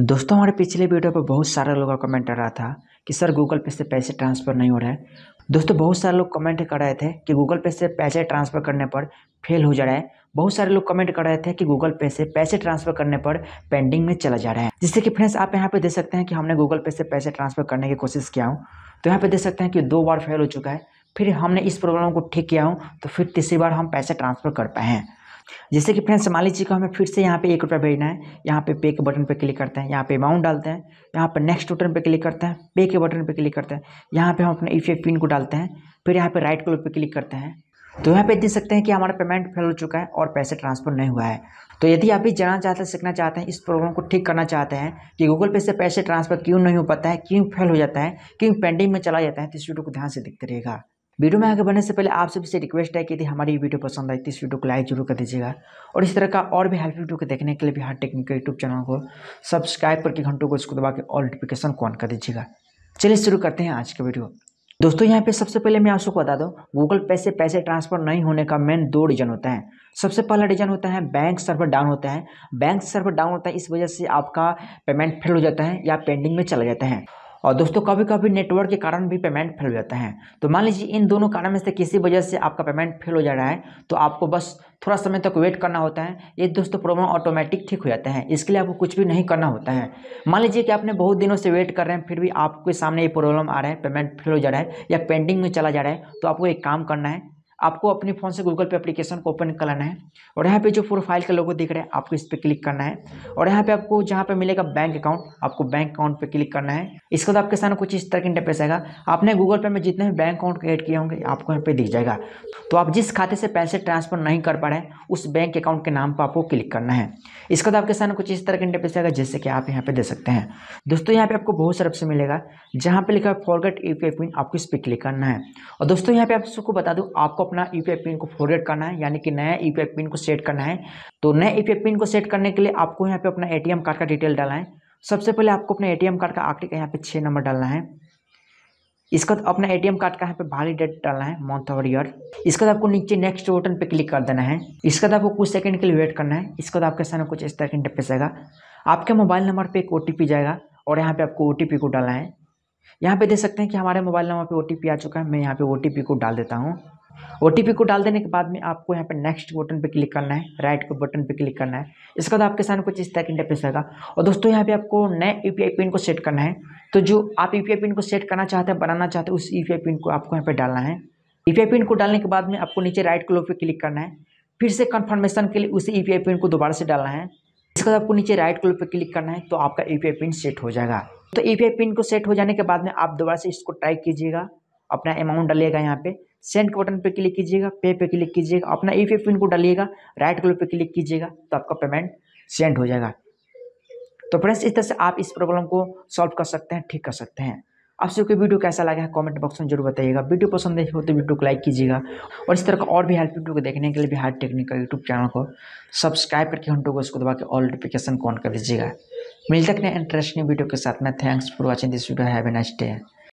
दोस्तों हमारे पिछले वीडियो पर बहुत सारे लोगों का कमेंट आ रहा था कि सर गूगल पे से पैसे ट्रांसफ़र नहीं हो रहा है दोस्तों बहुत सारे लोग कमेंट कर रहे थे कि गूगल पे से पैसे ट्रांसफ़र करने पर फेल हो जा रहा है बहुत सारे लोग कमेंट कर रहे थे कि गूगल पे से पैसे ट्रांसफर करने पर पेंडिंग में चला जा रहा है जिससे कि फ्रेंड्स आप यहाँ पे देख सकते हैं कि हमने गूगल पे से पैसे ट्रांसफर करने की कोशिश किया हूँ तो यहाँ पे देख सकते हैं कि दो बार फेल हो चुका है फिर हमने इस प्रॉब्लम को ठीक किया हूँ तो फिर तीसरी बार हम पैसे ट्रांसफ़र कर पाए हैं जैसे कि फ्रेंड्स मान लीजिए कि हमें फिर से यहाँ पे एक रुपया भेजना है यहाँ पे पे के बटन पे क्लिक करते हैं यहाँ पे अमाउंट डालते हैं यहाँ पे नेक्स्ट बटन पे क्लिक करते हैं पे के बटन पे क्लिक करते हैं यहाँ पे हम अपने ई पिन को डालते हैं फिर यहाँ पे राइट कलर पे क्लिक करते हैं तो यहाँ पे देख सकते हैं कि हमारा पेमेंट फेल हो चुका है और पैसे ट्रांसफर नहीं हुआ है तो यदि आप भी जानना चाहते हैं सीखना चाहते हैं इस प्रॉब्लम को ठीक करना चाहते हैं कि गूगल पे से पैसे ट्रांसफर क्यों नहीं हो पाता है क्यों फेल हो जाता है क्यों पेंडिंग में चला जाता है तो इस वीडियो को ध्यान से देखते रहेगा वीडियो में आगे बढ़ने से पहले आप सभी से रिक्वेस्ट है कि यदि हमारी वीडियो पसंद आए तो इस वीडियो को लाइक जरूर कर दीजिएगा और इस तरह का और भी हेल्प वीडियो को देखने के लिए बिहार टेक्निकल यूट्यूब चैनल को सब्सक्राइब करके घंटों को इसको दबा के ऑल नोटिफिकेशन को ऑन कर दीजिएगा चलिए शुरू करते हैं आज का वीडियो दोस्तों यहाँ पे सबसे पहले मैं आप सबको बता दूँ गूगल पे से पैसे ट्रांसफर नहीं होने का मेन दो रीजन होता है सबसे पहला रीजन होता है बैंक सर्वर डाउन होता है बैंक सर्वर डाउन होता है इस वजह से आपका पेमेंट फेल हो जाता है या पेंडिंग में चला जाता है और दोस्तों कभी कभी नेटवर्क के कारण भी पेमेंट फेल हो जाता है तो मान लीजिए इन दोनों कारण में से किसी वजह से आपका पेमेंट फेल हो जा रहा है तो आपको बस थोड़ा समय तक वेट करना होता है ये दोस्तों प्रॉब्लम ऑटोमेटिक ठीक हो जाता है इसके लिए आपको कुछ भी नहीं करना होता है मान लीजिए कि आपने बहुत दिनों से वेट कर रहे हैं फिर भी आपके सामने ये प्रॉब्लम आ रहा है पेमेंट फेल हो जा रहा है या पेंडिंग में चला जा रहा है तो आपको एक काम करना है आपको अपने फ़ोन से गूगल पे एप्लीकेशन को ओपन कराना है और यहाँ पे जो प्रोफाइल का लोगो दिख रहा है आपको इस पर क्लिक करना है और यहाँ पे आपको जहाँ पे मिलेगा बैंक अकाउंट आपको बैंक अकाउंट पे क्लिक करना है इसके बाद आपके सामने कुछ इस तरह के इंटरफेस आएगा आपने गूगल पे में जितने भी बैंक अकाउंट क्रिएट किए होंगे आपको यहाँ पर दिख जाएगा तो आप जिस खाते से पैसे ट्रांसफर नहीं कर पा रहे हैं उस बैंक अकाउंट के नाम पर आपको क्लिक करना है इसके बाद आपके सामने कुछ इस तरह का इंटरफेस तो आएगा जैसे कि आप यहाँ पर दे सकते हैं दोस्तों यहाँ पर आपको बहुत सारे ऑप्शन मिलेगा जहाँ पर लिखा है फॉरगेट यू पिन आपको इस पर क्लिक करना है और दोस्तों यहाँ पर आपको बता दूँ आपको अपना ई e पिन को फॉरवर्ड करना है यानी कि नया ई e पिन को सेट करना है तो नए ई पिन को सेट करने के लिए आपको यहाँ पे अपना ए कार्ड का डिटेल डालना है सबसे पहले आपको अपने ए कार्ड का आखिर का यहाँ पे छः नंबर डालना है इसके बाद अपना ए कार्ड का यहाँ पे भारी डेट डालना है मंथ और ईयर इसके बाद आपको नीचे नेक्स्ट बटन पर क्लिक कर देना है इसके बाद आपको कुछ सेकेंड के लिए वेट करना है इसके बाद आपके सामने कुछ इस तरह इंटरफेस आएगा आपके मोबाइल नंबर पर एक ओ जाएगा और यहाँ पर आपको ओ को डालना है यहाँ पे देख सकते हैं कि हमारे मोबाइल नंबर पे ओ आ चुका है मैं यहाँ पे ओ को डाल देता हूँ ओ को डाल देने के बाद में आपको यहाँ पे नेक्स्ट बटन पे क्लिक करना है राइट के बटन पे क्लिक करना है इसके बाद आपके सामने कुछ इस तरह की इंटरफेस आएगा और दोस्तों यहाँ पे आपको नए यू पिन को सेट करना है तो जो आप यू पिन को सेट करना चाहते हैं बनाना चाहते हैं उस यू पिन को आपको यहाँ पर डालना है यू पिन को डालने के बाद में आपको नीचे राइट क्लो पर क्लिक करना है फिर से कन्फर्मेशन के लिए उसी यू पिन को दोबारा से डालना है इसके बाद आपको नीचे राइट क्लो पर क्लिक करना है तो आपका यू पिन सेट हो जाएगा तो यू पिन को सेट हो जाने के बाद में आप दोबारा से इसको टाइप कीजिएगा अपना अमाउंट डालिएगा यहाँ पे सेंड के बटन पे क्लिक कीजिएगा पे पे क्लिक कीजिएगा अपना ई पिन को डालिएगा राइट कलर पे क्लिक कीजिएगा तो आपका पेमेंट सेंड हो जाएगा तो फ्रेंड्स इस तरह से आप इस प्रॉब्लम को सॉल्व कर सकते हैं ठीक कर सकते हैं आप सबको वीडियो कैसा लगा है कमेंट बॉक्स में जरूर बताइएगा वीडियो पसंद हो तो वीडियो को लाइक कीजिएगा और इस तरह का और भी हेल्प वीडियो को देखने के लिए बिहार टेक्निकल यूट्यूब चैनल को सब्सक्राइब करके घंटों को उसको दबा के ऑल नोटिफिकेशन को ऑन कर दीजिएगा मिलते हैं इंटरेस्टिंग वीडियो के साथ में thanks for watching this video have a nice day